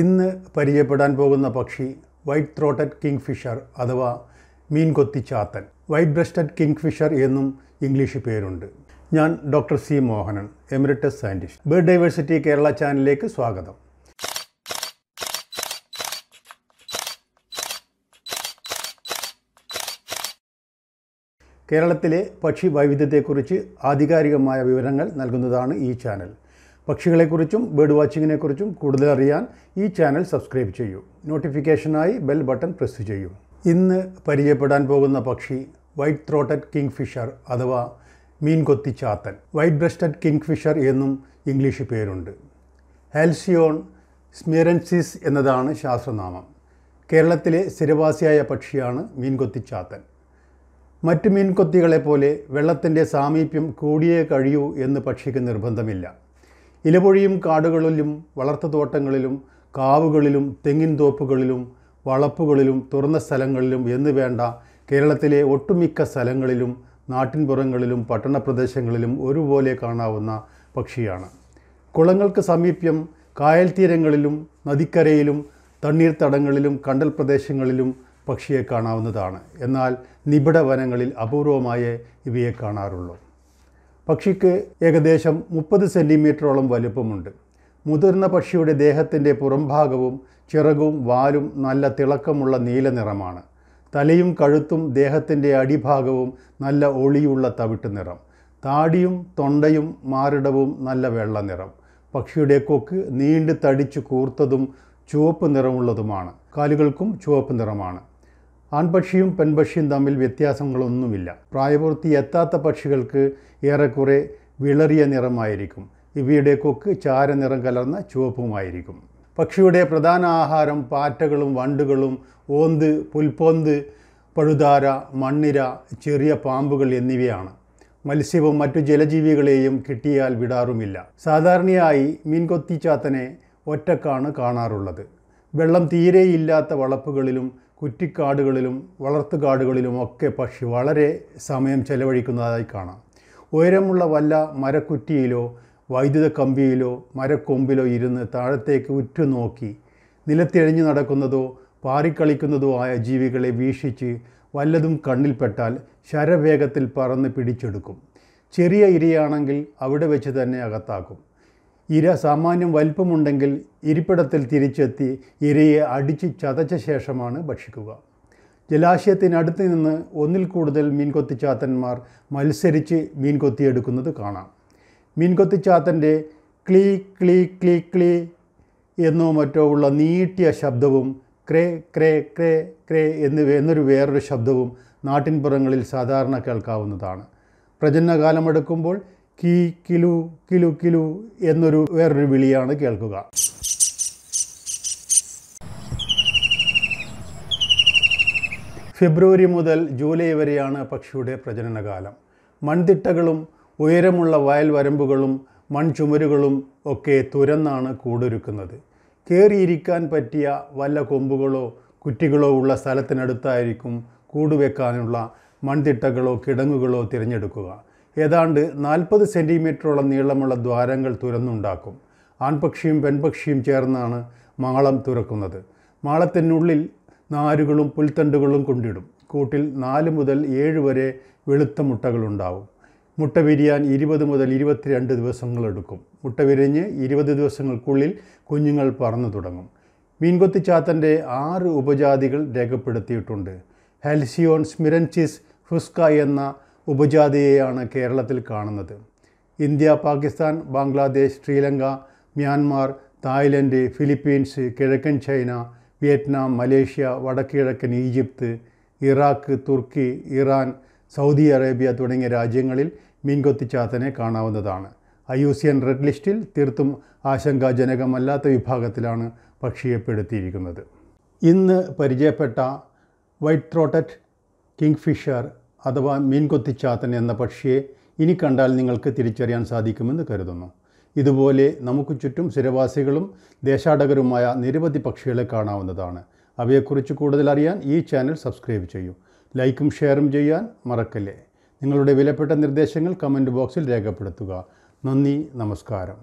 ഇന്ന് പരിചയപ്പെടാൻ പോകുന്ന പക്ഷി വൈറ്റ് ത്രോട്ടഡ് കിങ് ഫിഷർ അഥവാ മീൻ കൊത്തിച്ചാത്തൻ വൈറ്റ് ബ്രസ്റ്റഡ് കിങ് ഫിഷർ എന്നും ഇംഗ്ലീഷ് പേരുണ്ട് ഞാൻ doctor C Mohanan emeritus scientist bird diversity Kerala ചാനലിലേക്ക് സ്വാഗതം കേരളത്തിലെ പക്ഷി വൈവിധ്യത്തെക്കുറിച്ച് ആധികാരികമായ വിവരങ്ങൾ നൽകുന്നതാണ് ഈ ചാനൽ പക്ഷികളെക്കുറിച്ചും ബേർഡ് വാച്ചിങ്ങിനെക്കുറിച്ചും കൂടുതൽ അറിയാൻ ഈ ചാനൽ സബ്സ്ക്രൈബ് ചെയ്യൂ നോട്ടിഫിക്കേഷനായി ബെൽ ബട്ടൺ പ്രസ് ചെയ്യൂ ഇന്ന് പരിചയപ്പെടാൻ പോകുന്ന പക്ഷി വൈറ്റ് ത്രോട്ടഡ് കിങ് ഫിഷർ അഥവാ മീൻ കൊത്തി ചാത്തൻ വൈറ്റ് ബ്രസ്റ്റഡ് കിങ് ഫിഷർ എന്നും ഇംഗ്ലീഷ് പേരുണ്ട് ഹെൽസിയോൺ സ്മിയറൻസിസ് എന്നതാണ് ശാസ്ത്രനാമം കേരളത്തിലെ സ്ഥിരവാസിയായ പക്ഷിയാണ് മീൻകൊത്തി ചാത്തൻ മറ്റ് പോലെ വെള്ളത്തിൻ്റെ സാമീപ്യം കൂടിയേ കഴിയൂ എന്ന് പക്ഷിക്ക് നിർബന്ധമില്ല ഇലപൊഴിയും കാടുകളിലും വളർത്തുതോട്ടങ്ങളിലും കാവുകളിലും തെങ്ങിൻ തോപ്പുകളിലും വളപ്പുകളിലും തുറന്ന സ്ഥലങ്ങളിലും എന്ന് വേണ്ട കേരളത്തിലെ ഒട്ടുമിക്ക സ്ഥലങ്ങളിലും നാട്ടിൻപുറങ്ങളിലും പട്ടണപ്രദേശങ്ങളിലും ഒരുപോലെ കാണാവുന്ന പക്ഷിയാണ് കുളങ്ങൾക്ക് സമീപ്യം കായൽ തീരങ്ങളിലും നദിക്കരയിലും തണ്ണീർത്തടങ്ങളിലും കണ്ടൽ പ്രദേശങ്ങളിലും പക്ഷിയെ കാണാവുന്നതാണ് എന്നാൽ നിബിഡ വനങ്ങളിൽ അപൂർവമായേ ഇവയെ കാണാറുള്ളൂ പക്ഷിക്ക് ഏകദേശം മുപ്പത് സെൻറ്റിമീറ്ററോളം വലുപ്പമുണ്ട് മുതിർന്ന പക്ഷിയുടെ ദേഹത്തിൻ്റെ പുറംഭാഗവും ചിറകും വാലും നല്ല തിളക്കമുള്ള നീല നിറമാണ് തലയും കഴുത്തും ദേഹത്തിൻ്റെ അടിഭാഗവും നല്ല ഒളിയുള്ള തവിട്ട് നിറം താടിയും തൊണ്ടയും മാറിടവും നല്ല വെള്ള നിറം പക്ഷിയുടെ കൊക്ക് നീണ്ട് തടിച്ചു കൂർത്തതും ചുവപ്പ് നിറമുള്ളതുമാണ് കാലുകൾക്കും ചുവപ്പ് നിറമാണ് ആൺപക്ഷിയും പെൺപക്ഷിയും തമ്മിൽ വ്യത്യാസങ്ങളൊന്നുമില്ല പ്രായപൂർത്തി എത്താത്ത പക്ഷികൾക്ക് ഏറെക്കുറെ വിളറിയ നിറമായിരിക്കും ഇവയുടെ കൊക്ക് ചാരനിറം കലർന്ന ചുവപ്പുമായിരിക്കും പക്ഷിയുടെ പ്രധാന ആഹാരം പാറ്റകളും വണ്ടുകളും ഓന്ത് പുൽപ്പോന്ത് പഴുതാര മണ്ണിര ചെറിയ പാമ്പുകൾ എന്നിവയാണ് മത്സ്യവും മറ്റു ജലജീവികളെയും കിട്ടിയാൽ വിടാറുമില്ല സാധാരണയായി മീൻകൊത്തിച്ചാത്തനെ ഒറ്റക്കാണ് കാണാറുള്ളത് വെള്ളം തീരെയില്ലാത്ത വളപ്പുകളിലും കുറ്റിക്കാടുകളിലും വളർത്തുകാടുകളിലുമൊക്കെ പക്ഷി വളരെ സമയം ചെലവഴിക്കുന്നതായി കാണാം ഉയരമുള്ള വല്ല മരക്കുറ്റിയിലോ വൈദ്യുത കമ്പിയിലോ മരക്കൊമ്പിലോ ഇരുന്ന് താഴത്തേക്ക് ഉറ്റുനോക്കി നിലത്തിഴഞ്ഞു നടക്കുന്നതോ പാറിക്കളിക്കുന്നതോ ആയ ജീവികളെ വീക്ഷിച്ച് വല്ലതും കണ്ണിൽപ്പെട്ടാൽ ശരവേഗത്തിൽ പറന്ന് പിടിച്ചെടുക്കും ചെറിയ ഇരയാണെങ്കിൽ അവിടെ വെച്ച് തന്നെ അകത്താക്കും ഇര സാമാന്യം വലിപ്പമുണ്ടെങ്കിൽ ഇരിപ്പിടത്തിൽ തിരിച്ചെത്തി ഇരയെ അടിച്ച് ചതച്ച ശേഷമാണ് ഭക്ഷിക്കുക ജലാശയത്തിനടുത്ത് നിന്ന് ഒന്നിൽ കൂടുതൽ മീൻകൊത്തിച്ചാത്തന്മാർ മത്സരിച്ച് മീൻകൊത്തിയെടുക്കുന്നത് കാണാം മീൻകൊത്തിച്ചാത്തൻ്റെ ക്ലീ ക്ലീ ക്ലീ ക്ലീ എന്നോ മറ്റോ ഉള്ള നീട്ടിയ ശബ്ദവും ക്രേ ക്രേ ക്രേ ക്രേ എന്നിവ എന്നൊരു വേറൊരു ശബ്ദവും നാട്ടിൻപുറങ്ങളിൽ സാധാരണ കേൾക്കാവുന്നതാണ് പ്രജനനകാലമെടുക്കുമ്പോൾ കീ കിലു കിലു കിലു എന്നൊരു വേറൊരു വിളിയാണ് കേൾക്കുക ഫെബ്രുവരി മുതൽ ജൂലൈ വരെയാണ് പക്ഷിയുടെ പ്രജനനകാലം മൺതിട്ടകളും ഉയരമുള്ള വയൽ വരമ്പുകളും മൺചുമരുകളും ഒക്കെ തുരന്നാണ് കൂടൊരുക്കുന്നത് കയറിയിരിക്കാൻ പറ്റിയ വല്ല കൊമ്പുകളോ കുറ്റികളോ ഉള്ള സ്ഥലത്തിനടുത്തായിരിക്കും കൂടുവെക്കാനുള്ള മൺതിട്ടകളോ കിടങ്ങുകളോ തിരഞ്ഞെടുക്കുക ഏതാണ്ട് നാൽപ്പത് സെൻറ്റിമീറ്ററോളം നീളമുള്ള ദ്വാരങ്ങൾ തുരന്നുണ്ടാക്കും ആൺപക്ഷിയും പെൺപക്ഷിയും ചേർന്നാണ് മാളം തുറക്കുന്നത് മാളത്തിനുള്ളിൽ നാരുകളും പുൽത്തണ്ടുകളും കൊണ്ടിടും കൂട്ടിൽ നാല് മുതൽ ഏഴ് വരെ വെളുത്ത മുട്ടകളുണ്ടാവും മുട്ട വിരിയാൻ ഇരുപത് മുതൽ ഇരുപത്തിരണ്ട് ദിവസങ്ങളെടുക്കും മുട്ട വിരിഞ്ഞ് ഇരുപത് ദിവസങ്ങൾക്കുള്ളിൽ കുഞ്ഞുങ്ങൾ പറന്നു തുടങ്ങും മീൻകൊത്തിച്ചാത്തൻ്റെ ആറ് ഉപജാതികൾ രേഖപ്പെടുത്തിയിട്ടുണ്ട് ഹെൽസിയോൺ സ്മിരൻസിസ് ഫുസ്ക എന്ന ഉപജാതിയെയാണ് കേരളത്തിൽ കാണുന്നത് India Pakistan Bangladesh Sri Lanka Myanmar Thailand Philippines കിഴക്കൻ ചൈന വിയറ്റ്നാം മലേഷ്യ വടക്കുകിഴക്കൻ Egypt Iraq Turkey Iran Saudi Arabia തുടങ്ങിയ രാജ്യങ്ങളിൽ മീൻകൊത്തിച്ചാത്തനെ കാണാവുന്നതാണ് I U C N red ലിസ്റ്റിൽ തീർത്തും ആശങ്കാജനകമല്ലാത്ത വിഭാഗത്തിലാണ് പക്ഷിയെ ഇന്ന് പരിചയപ്പെട്ട വൈറ്റ് ത്രോട്ടറ്റ് കിങ് ഫിഷർ അഥവാ മീൻകൊത്തിച്ചാത്തൻ എന്ന പക്ഷിയെ ഇനി കണ്ടാൽ നിങ്ങൾക്ക് തിരിച്ചറിയാൻ സാധിക്കുമെന്ന് കരുതുന്നു ഇതുപോലെ നമുക്ക് ചുറ്റും സ്ഥിരവാസികളും ദേശാടകരുമായ നിരവധി പക്ഷികളെ കാണാവുന്നതാണ് അവയെക്കുറിച്ച് കൂടുതൽ അറിയാൻ ഈ ചാനൽ സബ്സ്ക്രൈബ് ചെയ്യൂ ലൈക്കും ഷെയറും ചെയ്യാൻ മറക്കല്ലേ നിങ്ങളുടെ വിലപ്പെട്ട നിർദ്ദേശങ്ങൾ കമൻറ്റ് ബോക്സിൽ രേഖപ്പെടുത്തുക നന്ദി നമസ്കാരം